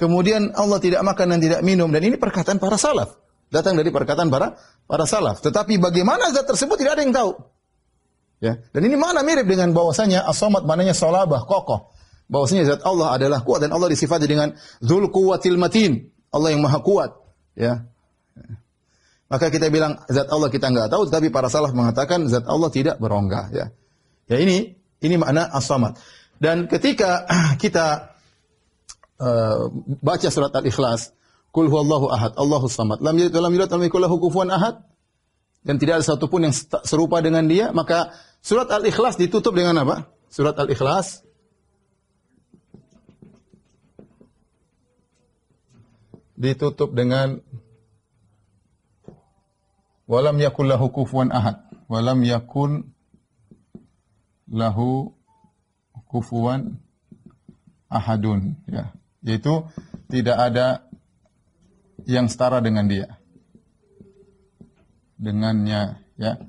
Kemudian Allah tidak makan dan tidak minum dan ini perkataan para salaf. Datang dari perkataan para para salaf. Tetapi bagaimana zat tersebut tidak ada yang tahu. Ya. Dan ini mana mirip dengan bahwasanya asomat mananya solabah kokoh. Bahwasanya zat Allah adalah kuat dan Allah disifati dengan zul kuwatil matin. Allah yang maha kuat. Ya. Maka kita bilang zat Allah kita nggak tahu, tetapi para salaf mengatakan zat Allah tidak berongga. Ya, ya ini ini makna asomat. Dan ketika kita Eh, baca surat Al-Ikhlas, Kul huwallahu ahad, Allahu samad. Lam yalid walam yulad, lam yakul lahu kufuwan ahad. Dan tidak ada satupun yang serupa dengan dia, maka surat Al-Ikhlas ditutup dengan apa? Surat Al-Ikhlas ditutup dengan walam yakul lahu kufuwan ahad. Walam yakun lahu kufuwan ahadun ya yaitu tidak ada yang setara dengan dia. Dengannya, ya.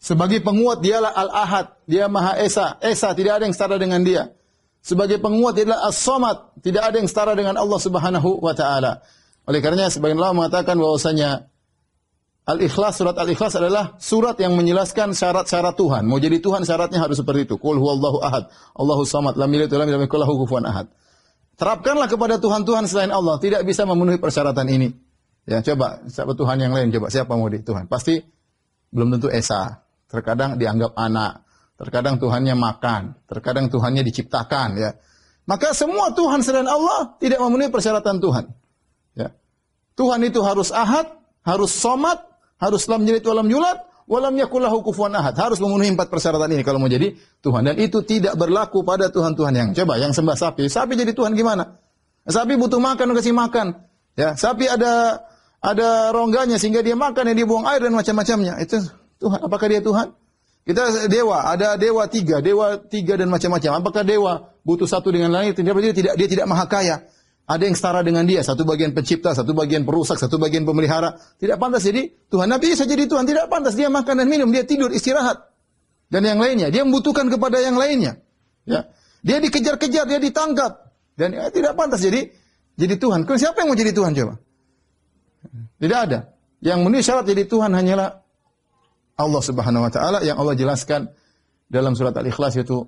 Sebagai penguat dialah Al-Ahad, dia Maha Esa. Esa tidak ada yang setara dengan dia. Sebagai penguat dia As-Samad, tidak ada yang setara dengan Allah Subhanahu wa taala. Oleh karenanya sebagian Allah mengatakan bahwasanya Al-Ikhlas surat Al-Ikhlas adalah surat yang menjelaskan syarat-syarat Tuhan. Mau jadi Tuhan syaratnya harus seperti itu. Qul huwallahu ahad, Allahu samad, lam yalid walam yulad, lahu kufuwan ahad. Terapkanlah kepada Tuhan-Tuhan selain Allah. Tidak bisa memenuhi persyaratan ini. Ya, coba siapa Tuhan yang lain? Coba siapa mau di Tuhan? Pasti belum tentu Esa. Terkadang dianggap anak. Terkadang Tuhannya makan. Terkadang Tuhannya diciptakan. Ya. Maka semua Tuhan selain Allah tidak memenuhi persyaratan Tuhan. Ya. Tuhan itu harus ahad, harus somat, harus lam jilid walam yulat, Walam yakullahu kufuwan ahad. Harus memenuhi empat persyaratan ini kalau mau jadi Tuhan. Dan itu tidak berlaku pada Tuhan-Tuhan yang coba yang sembah sapi. Sapi jadi Tuhan gimana? Sapi butuh makan, kasih makan. Ya, sapi ada ada rongganya sehingga dia makan, yang dia buang air dan macam-macamnya. Itu Tuhan. Apakah dia Tuhan? Kita dewa, ada dewa tiga, dewa tiga dan macam-macam. Apakah dewa butuh satu dengan lain? Dia tidak, dia tidak maha kaya. Ada yang setara dengan dia, satu bagian pencipta, satu bagian perusak, satu bagian pemelihara. Tidak pantas jadi Tuhan. Nabi Isa jadi Tuhan. Tidak pantas dia makan dan minum, dia tidur, istirahat. Dan yang lainnya, dia membutuhkan kepada yang lainnya. Ya. Dia dikejar-kejar, dia ditangkap. Dan ya, tidak pantas jadi jadi Tuhan. Kalau siapa yang mau jadi Tuhan coba? Tidak ada. Yang memenuhi syarat jadi Tuhan hanyalah Allah Subhanahu wa taala yang Allah jelaskan dalam surat Al-Ikhlas yaitu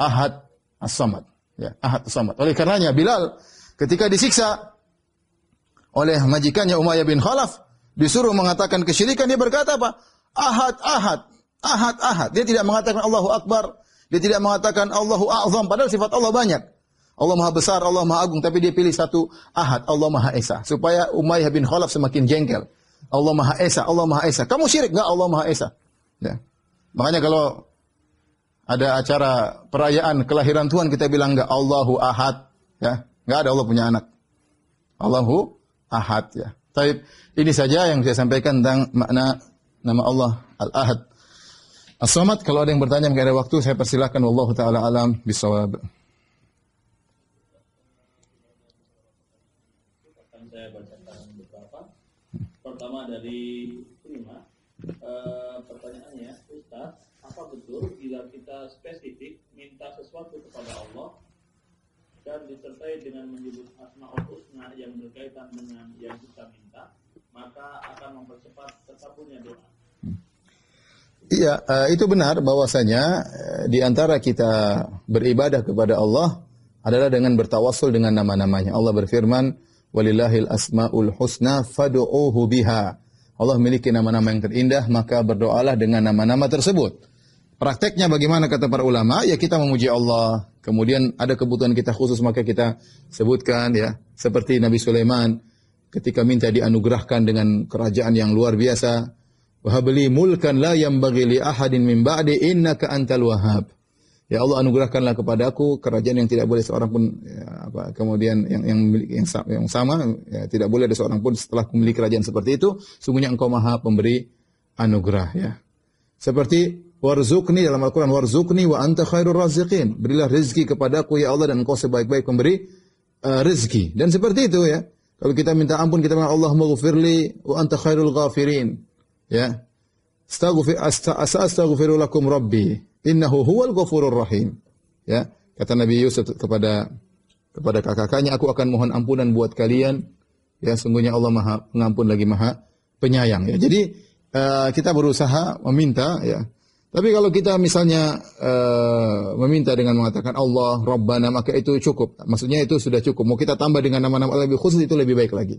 Ahad As-Samad. Ya, Ahad As-Samad. Oleh karenanya Bilal Ketika disiksa oleh majikannya Umayyah bin Khalaf, disuruh mengatakan kesyirikan, dia berkata apa? Ahad, ahad, ahad, ahad. Dia tidak mengatakan Allahu Akbar, dia tidak mengatakan Allahu A'zam, padahal sifat Allah banyak. Allah Maha Besar, Allah Maha Agung, tapi dia pilih satu Ahad, Allah Maha Esa, supaya Umayyah bin Khalaf semakin jengkel. Allah Maha Esa, Allah Maha Esa. Kamu syirik enggak Allah Maha Esa? Ya. Makanya kalau ada acara perayaan kelahiran Tuhan kita bilang enggak Allahu Ahad, ya. Enggak ada Allah punya anak. Allahu Ahad ya. tapi Ini saja yang saya sampaikan tentang makna nama Allah Al-Ahad. As-Samad kalau ada yang bertanya mengenai waktu saya persilahkan wallahu taala alam bisawab. Akan Pertama dari Prima. Eh, pertanyaannya, Ustaz, apa betul bila kita spesifik minta sesuatu kepada Allah dan disertai dengan menyebut asmaul husna yang berkaitan dengan yang kita minta, maka akan mempercepat terkabulnya doa. Iya, eh, itu benar bahwasanya eh, di antara kita beribadah kepada Allah adalah dengan bertawassul dengan nama-namanya. Allah berfirman, "Walillahil asmaul husna fad'uhu biha." Allah memiliki nama-nama yang terindah, maka berdoalah dengan nama-nama tersebut. Prakteknya bagaimana kata para ulama? Ya kita memuji Allah, Kemudian ada kebutuhan kita khusus maka kita sebutkan ya. Seperti Nabi Sulaiman ketika minta dianugerahkan dengan kerajaan yang luar biasa. Wahabli mulkan la yang li ahadin min ba'di innaka antal wahab. Ya Allah anugerahkanlah kepadaku kerajaan yang tidak boleh seorang pun ya, apa, kemudian yang yang yang, yang sama ya, tidak boleh ada seorang pun setelah memiliki kerajaan seperti itu sungguhnya engkau maha pemberi anugerah ya. Seperti Warzukni dalam Al-Quran. Warzukni wa anta khairul raziqin. Berilah rezeki kepadaku ya Allah dan engkau sebaik-baik pemberi uh, rezeki. Dan seperti itu ya. Kalau kita minta ampun kita minta Allah ghafirli wa anta khairul ghafirin. Ya. Astaghfir astaghfiru lakum rabbi innahu huwal ghafurur rahim. Ya. Kata Nabi Yusuf kepada kepada kakak-kakaknya aku akan mohon ampunan buat kalian. Ya, sungguhnya Allah Maha Pengampun lagi Maha Penyayang ya. Jadi uh, kita berusaha meminta ya tapi kalau kita misalnya uh, meminta dengan mengatakan Allah, Rabbana, maka itu cukup. Maksudnya itu sudah cukup. Mau kita tambah dengan nama-nama Allah lebih khusus itu lebih baik lagi.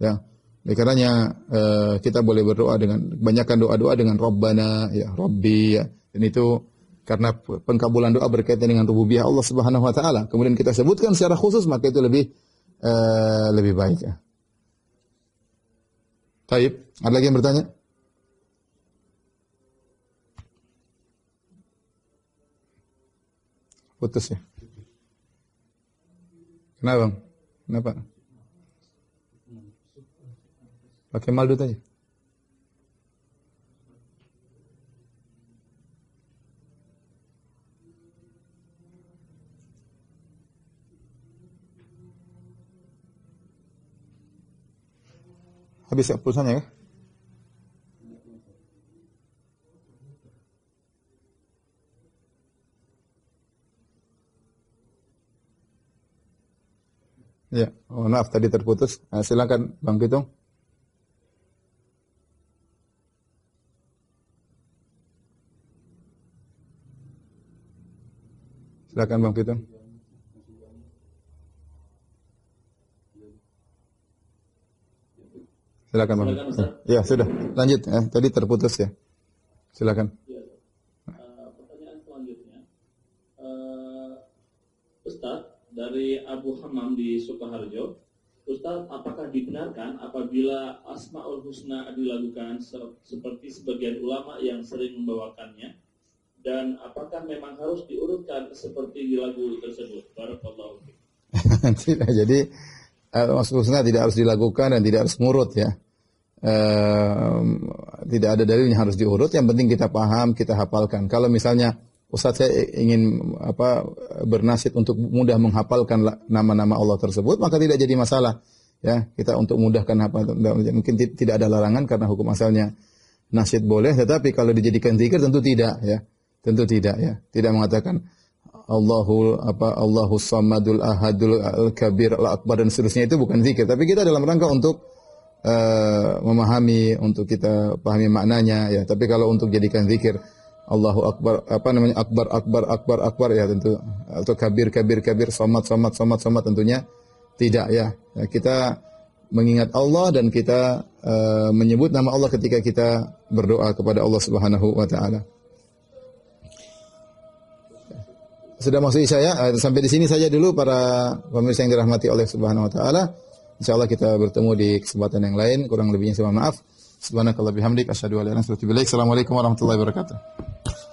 Ya. Ya, karenanya uh, kita boleh berdoa dengan banyakkan doa-doa dengan Rabbana, ya Rabbi, ya. Dan itu karena pengkabulan doa berkaitan dengan rububiyah Allah Subhanahu wa taala. Kemudian kita sebutkan secara khusus maka itu lebih uh, lebih baik ya. Taib, ada lagi yang bertanya? putus ya. Kenapa bang? Kenapa? Pakai maldu tadi. Habis ya pulsanya ya? Ya, oh, maaf tadi terputus. Nah, silakan Bang Pitung. Silakan Bang Pitung. Silakan Bang. Silakan, ya, sudah. Lanjut ya. Tadi terputus ya. Silakan. Ya, uh, pertanyaan selanjutnya. Uh, Ustaz, dari Abu Hamam di Sukoharjo, Ustaz, apakah dibenarkan apabila Asmaul Husna dilakukan seperti sebagian ulama yang sering membawakannya? Dan apakah memang harus diurutkan seperti di lagu tersebut? Barakallahu Tidak, jadi eh, Asmaul Husna tidak harus dilakukan dan tidak harus murut ya. Ehm, tidak ada dalilnya harus diurut, yang penting kita paham, kita hafalkan. Kalau misalnya Ustaz saya ingin apa bernasib untuk mudah menghafalkan nama-nama Allah tersebut, maka tidak jadi masalah. Ya, kita untuk mudahkan apa mungkin tidak ada larangan karena hukum asalnya nasid boleh, tetapi kalau dijadikan zikir tentu tidak ya. Tentu tidak ya. Tidak mengatakan Allahul apa Allahu Samadul Ahadul Al Kabir Al Akbar dan seterusnya itu bukan zikir, tapi kita dalam rangka untuk uh, memahami, untuk kita pahami maknanya ya. Tapi kalau untuk jadikan zikir Allahu akbar apa namanya akbar akbar akbar akbar ya tentu atau kabir kabir kabir somat somat somat somat tentunya tidak ya, ya kita mengingat Allah dan kita uh, menyebut nama Allah ketika kita berdoa kepada Allah Subhanahu wa taala. Sudah maksud saya eh, sampai di sini saja dulu para pemirsa yang dirahmati oleh Subhanahu wa taala. insya Allah kita bertemu di kesempatan yang lain, kurang lebihnya saya maaf. Subhanakallah bihamdik asyhadu an la ilaha illa anta astaghfiruka wa atubu ilaik. Assalamualaikum warahmatullahi wabarakatuh.